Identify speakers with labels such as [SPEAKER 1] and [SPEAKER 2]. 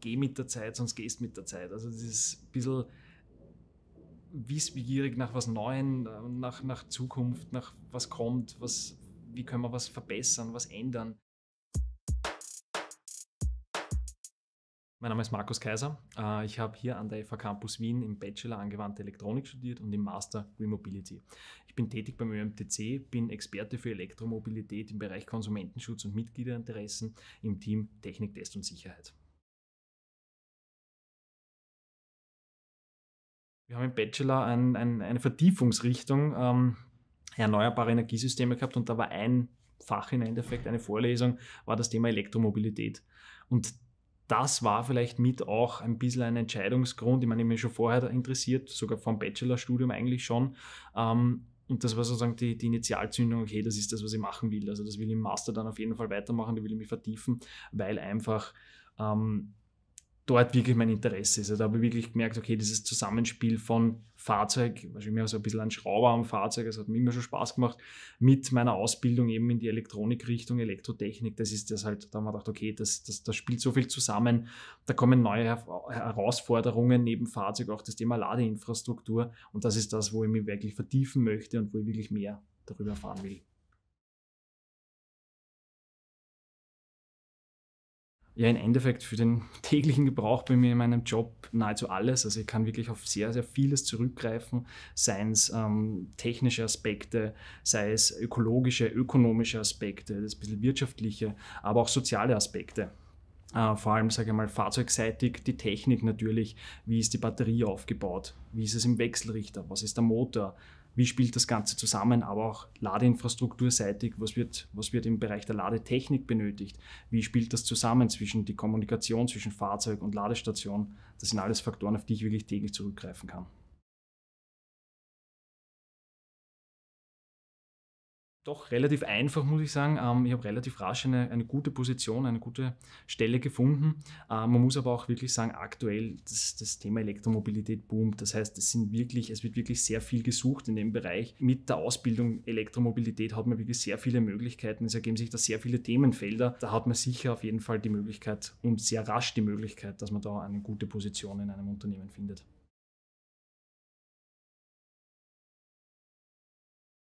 [SPEAKER 1] geh mit der Zeit, sonst gehst mit der Zeit. Also dieses bisschen wissbegierig nach was Neuem, nach, nach Zukunft, nach was kommt, was, wie können wir was verbessern, was ändern. Mein Name ist Markus Kaiser. Äh, ich habe hier an der FA Campus Wien im Bachelor Angewandte Elektronik studiert und im Master Green Mobility. Ich bin tätig beim ÖMTC, bin Experte für Elektromobilität im Bereich Konsumentenschutz und Mitgliederinteressen im Team Technik, Test und Sicherheit.
[SPEAKER 2] Wir haben im Bachelor ein,
[SPEAKER 1] ein, eine Vertiefungsrichtung ähm, erneuerbare Energiesysteme gehabt und da war ein Fach im Endeffekt, eine Vorlesung, war das Thema Elektromobilität. Und das war vielleicht mit auch ein bisschen ein Entscheidungsgrund. Ich meine, ich bin schon vorher interessiert, sogar vom Bachelorstudium eigentlich schon. Ähm, und das war sozusagen die, die Initialzündung, okay, das ist das, was ich machen will. Also das will ich im Master dann auf jeden Fall weitermachen, da will ich mich vertiefen, weil einfach ähm, dort wirklich mein Interesse ist. Also da habe ich wirklich gemerkt, okay, dieses Zusammenspiel von Fahrzeug, wahrscheinlich so ein bisschen ein Schrauber am Fahrzeug, das hat mir immer schon Spaß gemacht, mit meiner Ausbildung eben in die Elektronikrichtung, Elektrotechnik, das ist das halt, da haben wir gedacht, okay, das, das, das spielt so viel zusammen, da kommen neue Herausforderungen neben Fahrzeug, auch das Thema Ladeinfrastruktur und das ist das, wo ich mich wirklich vertiefen möchte und wo ich wirklich mehr darüber erfahren will.
[SPEAKER 2] ja im Endeffekt für den
[SPEAKER 1] täglichen Gebrauch bei mir in meinem Job nahezu alles. Also ich kann wirklich auf sehr, sehr vieles zurückgreifen, seien es ähm, technische Aspekte, sei es ökologische, ökonomische Aspekte, das bisschen wirtschaftliche, aber auch soziale Aspekte. Äh, vor allem, sage ich mal, fahrzeugseitig die Technik natürlich. Wie ist die Batterie aufgebaut? Wie ist es im Wechselrichter? Was ist der Motor? wie spielt das Ganze zusammen, aber auch ladeinfrastrukturseitig, was wird, was wird im Bereich der Ladetechnik benötigt, wie spielt das zusammen zwischen die Kommunikation zwischen Fahrzeug und Ladestation. Das sind alles Faktoren, auf die ich wirklich täglich zurückgreifen kann.
[SPEAKER 2] doch relativ einfach, muss
[SPEAKER 1] ich sagen. Ähm, ich habe relativ rasch eine, eine gute Position, eine gute Stelle gefunden. Ähm, man muss aber auch wirklich sagen, aktuell das, das Thema Elektromobilität boomt. Das heißt, es, sind wirklich, es wird wirklich sehr viel gesucht in dem Bereich. Mit der Ausbildung Elektromobilität hat man wirklich sehr viele Möglichkeiten. Es ergeben sich da sehr viele Themenfelder. Da hat man sicher auf jeden Fall die Möglichkeit und sehr rasch die Möglichkeit, dass man da eine gute Position in einem Unternehmen findet.